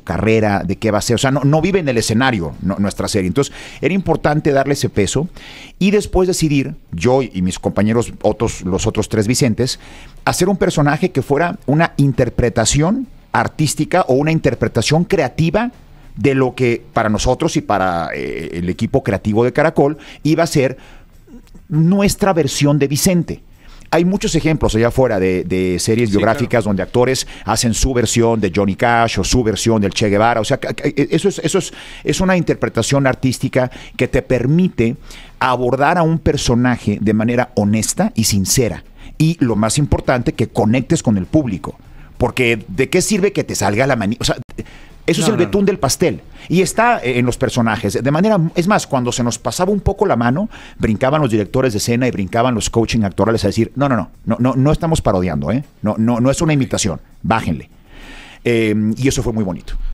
carrera, de qué va a ser. O sea, no, vive en el escenario nuestra serie. Entonces, era importante darle ese peso y después decidir, yo y mis compañeros, otros, los otros tres Vicentes, hacer un personaje que fuera una interpretación artística o una interpretación creativa de lo que para nosotros y para eh, el equipo creativo de Caracol iba a ser nuestra versión de Vicente. Hay muchos ejemplos allá afuera de, series biográficas donde actores hacen su versión de Johnny Cash o su versión del Che Guevara. O sea, e, eso es, eso es, es una interpretación artística que te permite abordar a un personaje de manera honesta y sincera. Y lo más importante, que conectes con el público. Porque ¿de qué sirve que te salga la manía? O sea, eso es el betún del pastel. Y está eh, en los personajes. De manera, es más, cuando se nos pasaba un poco la mano, brincaban los directores de escena y brincaban los coaching actorales a decir, no, no, no, no, no, estamos parodiando, ¿eh? No, no, no es una imitación, bájenle. Eh, y eso fue muy bonito.